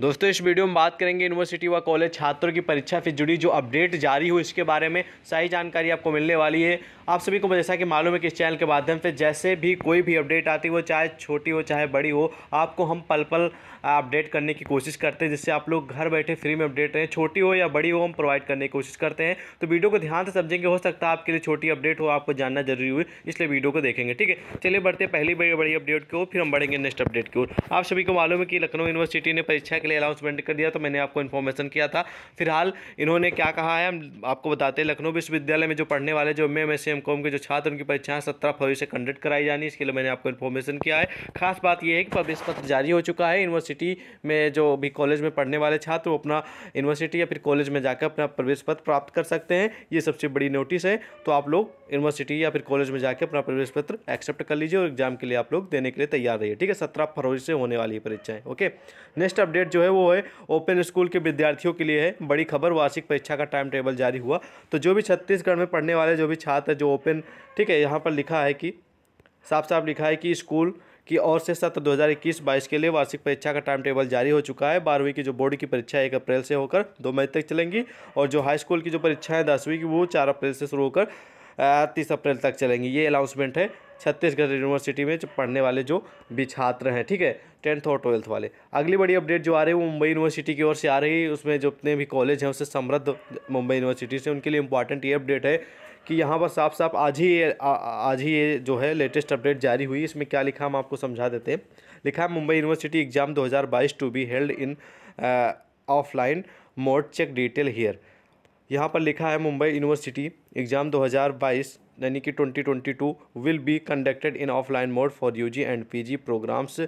दोस्तों इस वीडियो में बात करेंगे यूनिवर्सिटी व कॉलेज छात्रों की परीक्षा से जुड़ी जो अपडेट जारी हुई इसके बारे में सारी जानकारी आपको मिलने वाली है आप सभी को जैसा कि मालूम है कि इस चैनल के माध्यम से जैसे भी कोई भी अपडेट आती हो चाहे छोटी हो चाहे बड़ी हो आपको हम पल पल अपडेट करने की कोशिश करते हैं जिससे आप लोग घर बैठे फ्री में अपडेट रहें छोटी हो या बड़ी हो हम प्रोवाइड करने की कोशिश करते हैं तो वीडियो को ध्यान से समझेंगे हो सकता है आपके लिए छोटी अपडेट हो आपको जानना जरूरी हुई इसलिए वीडियो को देखेंगे ठीक है चलिए बढ़ते पहली बड़ी बड़ी अपडेट की ओर फिर हम बढ़ेंगे नेक्स्ट अपडेट की ओर आप सभी को मालूम है कि लखनऊ यूनिवर्सिटी ने परीक्षा के लिए अनाउंसमेंट कर दिया तो मैंने आपको इन्फॉर्मेशन किया था फिलहाल इन्होंने क्या कहा है हम आपको बताते हैं लखनऊ विश्वविद्यालय में जो पढ़ने वाले जो M M S M com के जो छात्र उनकी परीक्षाएं सत्रह फरवरी से कंडक्ट कराई जानी इसके लिए मैंने आपको इन्फॉर्मेशन किया है खास बात यह है कि प्रवेश पत्र जारी हो चुका है यूनिवर्सिटी में जो भी कॉलेज में पढ़ने वाले छात्र वो अपना यूनिवर्सिटी या फिर कॉलेज में जाकर अपना प्रवेश पत्र प्राप्त कर सकते हैं ये सबसे बड़ी नोटिस है तो आप लोग यूनिवर्सिटी या फिर कॉलेज में जाकर अपना प्रवेश पत्र एक्सेप्ट कर लीजिए और एग्जाम के लिए आप लोग देने के लिए तैयार रहिए ठीक है सत्रह फरवरी से होने वाली परीक्षाएं ओके नेक्स्ट अपडेट जो जो है वो है ओपन स्कूल के विद्यार्थियों के लिए है बड़ी खबर वार्षिक परीक्षा का टाइम टेबल जारी हुआ तो जो भी छत्तीसगढ़ में पढ़ने वाले जो भी छात्र जो ओपन ठीक है यहाँ पर लिखा है कि साफ साफ लिखा है कि स्कूल की ओर से सत्र 2021-22 के लिए वार्षिक परीक्षा का टाइम टेबल जारी हो चुका है बारहवीं की जो बोर्ड की परीक्षा एक अप्रैल से होकर दो मई तक चलेंगी और जो हाई स्कूल की जो परीक्षाएं दसवीं की वो चार अप्रैल से शुरू होकर तीस अप्रैल तक चलेंगी ये अनाउंसमेंट है छत्तीसगढ़ यूनिवर्सिटी में पढ़ने वाले जो भी छात्र हैं ठीक है टेंथ और ट्वेल्थ वाले अगली बड़ी अपडेट जो आ रही है वो मुंबई यूनिवर्सिटी की ओर से आ रही है उसमें जितने भी कॉलेज हैं उससे समृद्ध मुंबई यूनिवर्सिटी से उनके लिए इंपॉर्टेंट ये अपडेट है कि यहाँ पर साफ साफ आज ही आज ही ये जो है लेटेस्ट अपडेट जारी हुई इसमें क्या लिखा हम आपको समझा देते हैं लिखा है Mumbai university exam 2022 to be held in offline mode check detail here यहाँ पर लिखा है मुंबई यूनिवर्सिटी एग्ज़ाम 2022 यानी कि 2022 will be conducted in offline mode for UG and PG programs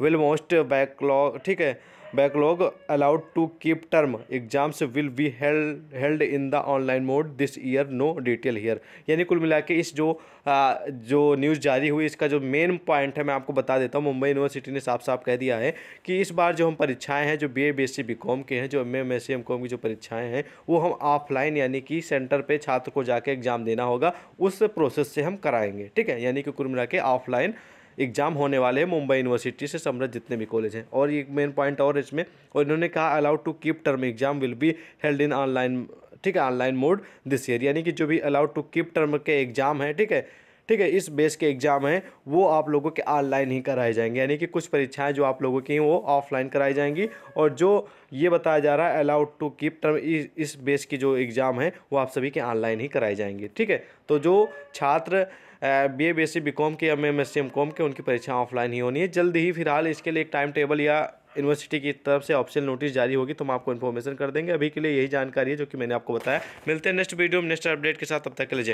will most backlog ठीक है backlog allowed to keep term exams will be held held in the online mode this year no detail here यानी कुल मिला के इस जो आ, जो news जारी हुई इसका जो मेन पॉइंट है मैं आपको बता देता हूँ मुंबई यूनिवर्सिटी ने साफ साफ कह दिया है कि इस बार जो हम परीक्षाएँ हैं जो B A B S C B com के हैं जो M M S C M com की जो परीक्षाएँ हैं वो हम ऑफलाइन यानी कि सेंटर पर छात्र को जाकर एग्ज़ाम देना होगा उस प्रोसेस से हम कराएंगे ठीक है यानी कि कुल मिला के ऑफलाइन एग्ज़ाम होने वाले हैं मुंबई यूनिवर्सिटी से समृद्ध जितने भी कॉलेज हैं और एक मेन पॉइंट और इसमें और इन्होंने कहा allowed to keep term exam will be held in online ठीक है ऑनलाइन मोड दिस ईयर यानी कि जो भी अलाउड टू कीप टर्म के एग्ज़ाम हैं ठीक है ठीक है इस बेस के एग्ज़ाम हैं वो आप लोगों के ऑनलाइन ही कराए जाएंगे यानी कि कुछ परीक्षाएं जो आप लोगों की हैं वो ऑफलाइन कराई जाएंगी और जो ये बताया जा रहा है अलाउड टू कीप टर्म इस बेस की जो एग्ज़ाम है वो आप सभी के ऑनलाइन ही कराए जाएंगे ठीक है तो जो छात्र B A B S C B com के M M S C M com के उनकी परीक्षा ऑफलाइन ही होनी है जल्द ही फिलहाल इसके लिए एक टाइम टेबल या यूनिवर्सिटी की तरफ से ऑप्शन नोटिस जारी होगी तो हम आपको इन्फॉर्मेशन कर देंगे अभी के लिए यही जानकारी है जो कि मैंने आपको बताया मिलते हैं नेक्स्ट वीडियो में नेक्स्ट अपडेट के साथ तब तक के लिए